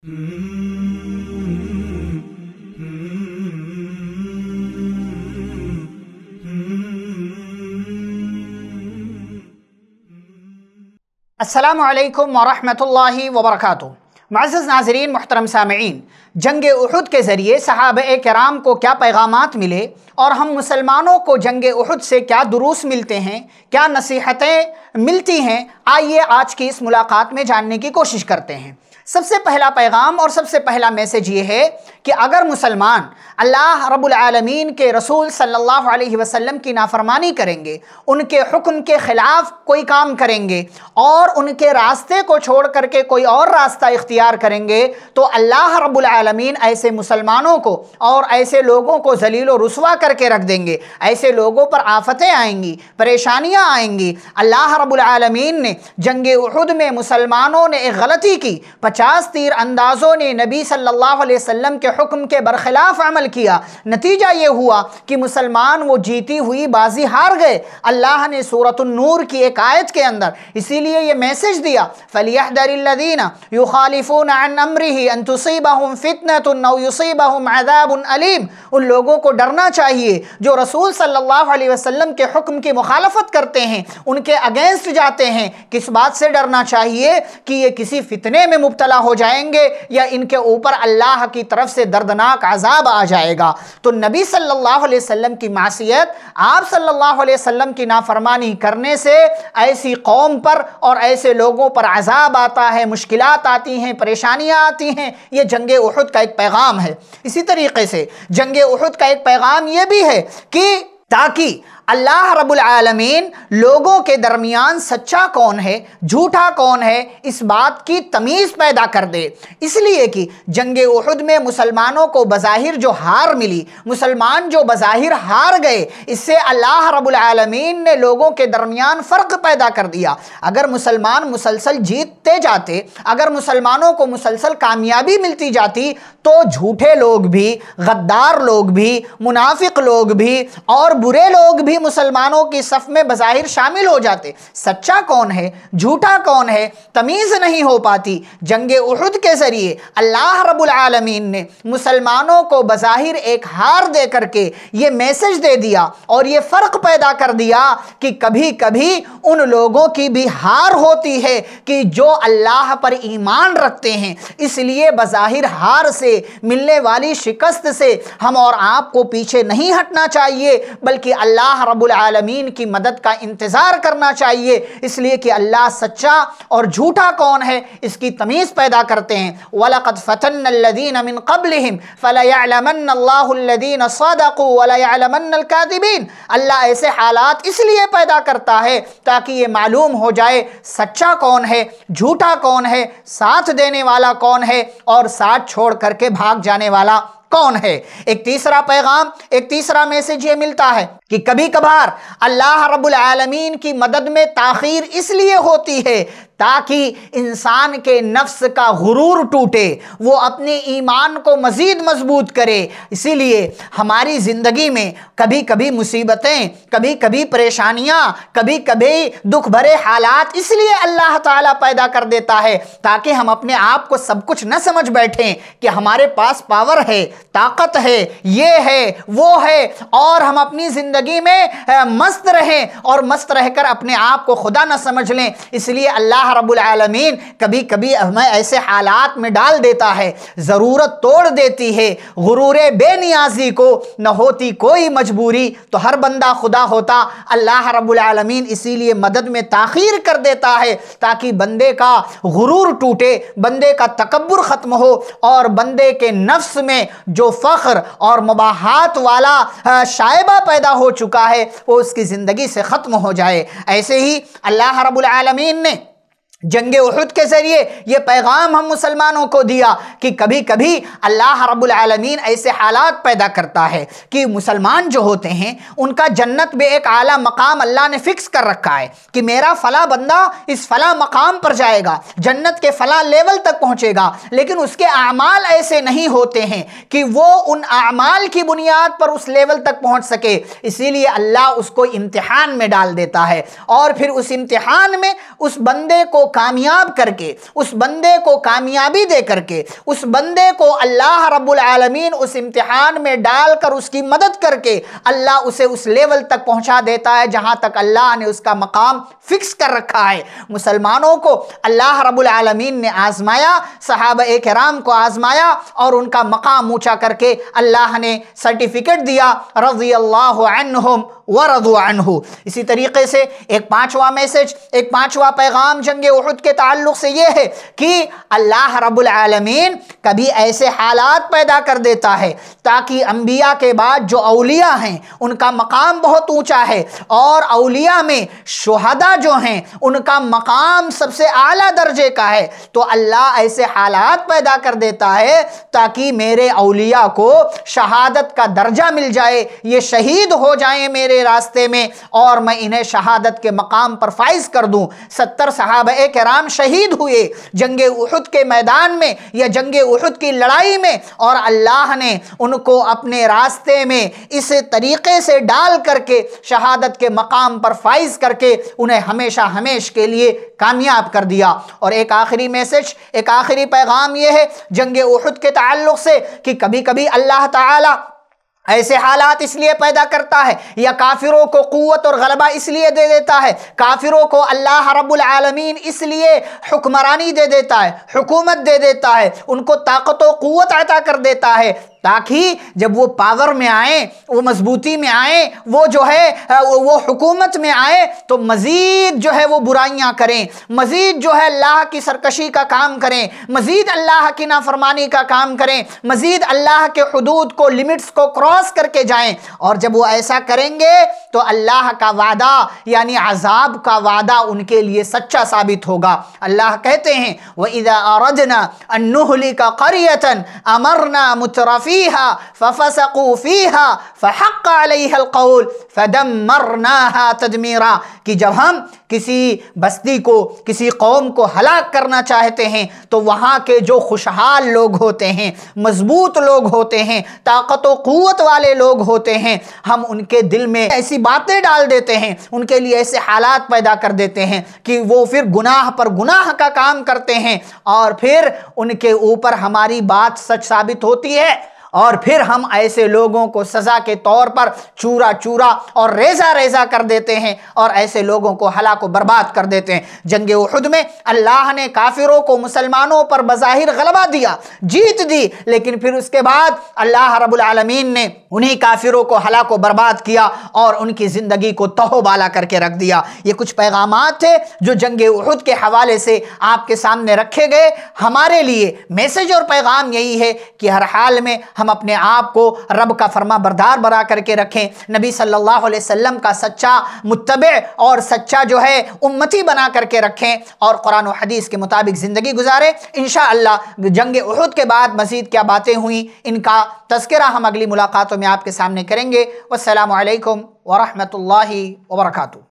असलम वरहि वबरक मज़ नाजरीन मोहतरम सामीन जंग उहद के ज़रिए सहाब कराम को क्या पैगाम मिले और हम मुसलमानों को जंग उहद से क्या दुरूस मिलते हैं क्या नसीहतें मिलती हैं आइए आज की इस मुलाकात में जानने की कोशिश करते हैं सबसे पहला पैगाम और सबसे पहला मैसेज ये है कि अगर मुसलमान अल्लाह रबालमीन के रसूल सल्लल्लाहु अलैहि वसल्लम की नाफरमानी करेंगे उनके हुक्म के ख़िलाफ़ कोई काम करेंगे और उनके रास्ते को छोड़ करके कोई और रास्ता इख्तियार करेंगे तो अल्लाह रबालमीन ऐसे मुसलमानों को और ऐसे लोगों को जलील व रसवा करके रख देंगे ऐसे लोगों पर आफतें आएंगी परेशानियाँ आएंगी अल्लाह रबालमीन ने जंग उहद में मुसलमानों ने एक गलती की पचास तीर अंदाज़ों ने नबी सल्लल्लाहु अलैहि वसल्लम के हुक्म के बरखिलाफ अमल किया नतीजा ये हुआ कि मुसलमान वो जीती हुई बाजी हार गए अल्लाह ने सूरत नूर की एक आयत के अंदर इसीलिए ये मैसेज दिया फलिया फलियादीन यू खालिफून अमरी अनतुसीबहम फितनतुनसीबहम अदाबन अलीम उन लोगों को डरना चाहिए जो रसूल सल्ला वसलम के हुक्म की मुखालफत करते हैं उनके अगेंस्ट जाते हैं किस बात से डरना चाहिए कि ये किसी फितने में मुबतला हो जाएंगे या इनके ऊपर अल्लाह की तरफ से दर्दनाक आजाब आ जाएगा तो नबी सल्लल्लाहु अलैहि वसल्लम की मासीत आप सल्लल्लाहु अलैहि वसल्लम की नाफरमानी करने से ऐसी कौम पर और ऐसे लोगों पर आजाब आता है मुश्किल आती हैं परेशानियाँ आती हैं ये जंग उहद का एक पैगाम है इसी तरीके से जंग उहद का एक पैगाम ये भी है कि ताकि अल्लाह रब्बुल आलमीन लोगों के दरमियान सच्चा कौन है झूठा कौन है इस बात की तमीज़ पैदा कर दे इसलिए कि जंग उहद में मुसलमानों को बज़ाहिर जो हार मिली मुसलमान जो बज़ाहिर हार गए इससे अल्लाह रब्बुल आलमीन ने लोगों के दरमियान फ़र्क पैदा कर दिया अगर मुसलमान मुसलसल जीतते जाते अगर मुसलमानों को मुसलसल कामयाबी मिलती जाती तो झूठे लोग भी गद्दार लोग भी मुनाफिक लोग भी और बुरे लोग भी भी मुसलमानों की सफ में बज़ाहिर शामिल हो जाते सच्चा कौन है झूठा कौन है तमीज़ नहीं हो पाती जंग उहद के ज़रिए अल्लाह रब्बुल आलमीन ने मुसलमानों को बज़ाहिर एक हार दे करके ये मैसेज दे दिया और ये फ़र्क पैदा कर दिया कि कभी कभी उन लोगों की भी हार होती है कि जो अल्लाह पर ईमान रखते हैं इसलिए बज़ाहिर हार से मिलने वाली शिकस्त से हम और आपको पीछे नहीं हटना चाहिए बल्कि अल्लाह रब्बुल आलमीन की मदद का इंतज़ार करना चाहिए इसलिए कि अल्लाह सच्चा और झूठा कौन है इसकी तमीज़ पैदा करते हैं वलक़द फ़तनदीन अमिन कबल फ़लादीन सदक वलामनकातिबीन अल्लाह ऐसे हालात इसलिए पैदा करता है ताकि ये मालूम हो जाए सच्चा कौन है झूठा कौन है साथ देने वाला कौन है और साथ छोड़ करके भाग जाने वाला कौन है एक तीसरा पैगाम एक तीसरा मैसेज ये मिलता है कि कभी कभार अल्लाह रब्बुल आलमीन की मदद में ताखीर इसलिए होती है ताकि इंसान के नफ्स का गुरूर टूटे वो अपने ईमान को मज़ीद मजबूत करे इसीलिए हमारी ज़िंदगी में कभी कभी मुसीबतें कभी कभी परेशानियाँ कभी कभी दुख भरे हालात इसलिए अल्लाह ताला पैदा कर देता है ताकि हम अपने आप को सब कुछ न समझ बैठें कि हमारे पास पावर है ताकत है ये है वो है और हम अपनी ज़िंदगी में मस्त रहें और मस्त रहकर अपने आप को खुदा न समझ लें इसलिए अल्लाह अल्लाह रब्बुल आलमीन कभी कभी हमें ऐसे हालात में डाल देता है ज़रूरत तोड़ देती है गुरूर बेनियाजी को न होती कोई मजबूरी तो हर बंदा खुदा होता अल्लाह रब्बुल आलमीन इसीलिए मदद में ताखीर कर देता है ताकि बंदे का गुरूर टूटे बंदे का तकबर ख़त्म हो और बंदे के नफ्स में जो फ़ख्र और मबाहत वाला शायबा पैदा हो चुका है वो उसकी ज़िंदगी से ख़त्म हो जाए ऐसे ही अल्लाह रबालमीन ने जंग उहद के ज़रिए यह पैगाम हम मुसलमानों को दिया कि कभी कभी अल्लाह रबालमीन ऐसे हालात पैदा करता है कि मुसलमान जो होते हैं उनका जन्नत में एक आला मकाम अल्लाह ने फ़िक्स कर रखा है कि मेरा फ़ला बंदा इस फ़ला मकाम पर जाएगा जन्नत के फ़ला लेवल तक पहुँचेगा लेकिन उसके अमाल ऐसे नहीं होते हैं कि वो उन अमाल की बुनियाद पर उस लेवल तक पहुँच सके इसीलिए अल्लाह उसको इम्तहान में डाल देता है और फिर उस इम्तहान में उस बंदे को कामयाब करके उस बंदे को कामयाबी दे करके उस बंदे को अल्लाह रब्बुल आलमीन उस इम्तिहान में डालकर उसकी मदद करके अल्लाह उसे उस लेवल तक पहुंचा देता है जहां तक अल्लाह ने उसका मकाम फिक्स कर रखा है मुसलमानों को अल्लाह रब्बुल आलमीन ने आजमाया सहाब कराम को आजमाया और उनका मकाम ऊँचा करके अल्लाह ने सर्टिफिकेट दिया रजी अल्लाह व रजू इसी तरीके से एक पांचवा मैसेज एक पांचवा पैगाम जंगे तोहद के ताल्लुक से ये है कि अल्लाह रबालमीन कभी ऐसे हालात पैदा कर देता है ताकि अम्बिया के बाद जो अलिया हैं उनका मकाम बहुत ऊँचा है और अलिया में शहदा जो हैं उनका मकाम सबसे आला दर्जे का है तो अल्लाह ऐसे हालात पैदा कर देता है ताकि मेरे अलिया को शहादत का दर्जा मिल जाए ये शहीद हो जाए मेरे रास्ते में और मैं इन्हें शहादत के मकाम पर फाइज कर दूँ सत्तर साहब कराम शहीद हुए जंग उहद के मैदान में या जंग उहद की लड़ाई में और अल्लाह ने उनको अपने रास्ते में इस तरीके से डाल करके शहादत के मकाम पर फाइज करके उन्हें हमेशा हमेश के लिए कामयाब कर दिया और एक आखिरी मैसेज एक आखिरी पैगाम यह है जंग उहद के ताल्लुक से कि कभी कभी अल्लाह ताला ऐसे हालात इसलिए पैदा करता है या काफिरों को क़वत और गलबा इसलिए दे देता है काफिरों को अल्लाह रब्बुल आलमीन इसलिए हुक्मरानी दे देता है हुकूमत दे देता है उनको ताकत व क़वत अता कर देता है ताकि जब वो पावर में आए वो मजबूती में आए वो जो है वो हुकूमत में आए तो मज़ीद जो है वो बुराइयां करें मज़ीद जो है अल्लाह की सरकशी का काम करें मज़ीद अल्लाह की नाफरमानी का काम करें मज़ीद अल्लाह के हदूद को लिमिट्स को क्रॉस करके जाएं और जब वो ऐसा करेंगे तो अल्लाह का वादा यानी अजाब का वादा उनके लिए सच्चा साबित होगा अल्लाह कहते हैं वह इधा और अनुहली का करियतन अमरना मुतरफ فيها ففسقوا فيها فحق عليها القول فدمرناها तदमीरा कि जब हम किसी बस्ती को किसी कौम को हलाक करना चाहते हैं तो वहाँ के जो खुशहाल लोग होते हैं मजबूत लोग होते हैं ताकत क़वत वाले लोग होते हैं हम उनके दिल में ऐसी बातें डाल देते हैं उनके लिए ऐसे हालात पैदा कर देते हैं कि वो फिर गुनाह पर गुनाह का काम करते हैं और फिर उनके ऊपर हमारी बात सच साबित होती है और फिर हम ऐसे लोगों को सज़ा के तौर पर चूरा चूरा और रेजा रेजा कर देते हैं और ऐसे लोगों को हलाक बर्बाद कर देते हैं जंग उहद में अल्लाह ने काफिरों को मुसलमानों पर बज़ाहिर गलबा दिया जीत दी लेकिन फिर उसके बाद अल्लाह रबालमीन ने उन्हीं काफिरों को हलाक बर्बाद किया और उनकी ज़िंदगी को तहोबाला करके रख दिया ये कुछ पैगाम थे जो जंग उहद के हवाले से आपके सामने रखे गए हमारे लिए मैसेज और पैगाम यही है कि हर हाल में हम अपने आप को रब का फरमा बरदार बना करके रखें नबी सल्लल्लाहु अलैहि वसल्लम का सच्चा मुतब और सच्चा जो है उम्मती बना करके रखें और कुरान और हदीस के मुताबिक ज़िंदगी गुजारें इन जंग उहद के बाद मज़ीद क्या बातें हुई इनका तस्करा हम अगली मुलाकातों में आपके सामने करेंगे वालकम वरहमल वर्का